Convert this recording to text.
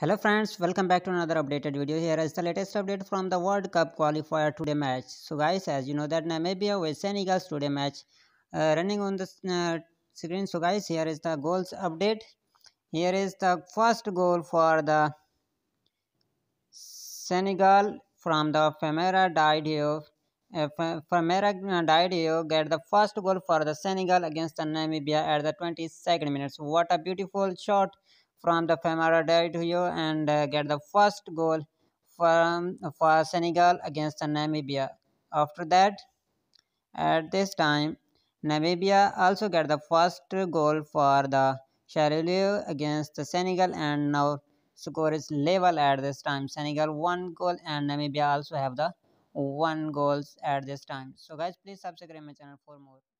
Hello friends, welcome back to another updated video. Here is the latest update from the World Cup qualifier today match. So guys, as you know that Namibia vs Senegal today match uh, running on the uh, screen. So guys, here is the goals update. Here is the first goal for the Senegal from the Femera Didio. Uh, Femera here uh, get the first goal for the Senegal against the Namibia at the 22nd minutes. What a beautiful shot from the Femara David Huyo and uh, get the first goal from for Senegal against Namibia. After that, at this time, Namibia also get the first goal for the charlie against the Senegal and now score is level at this time. Senegal one goal and Namibia also have the one goals at this time. So guys, please subscribe my channel for more.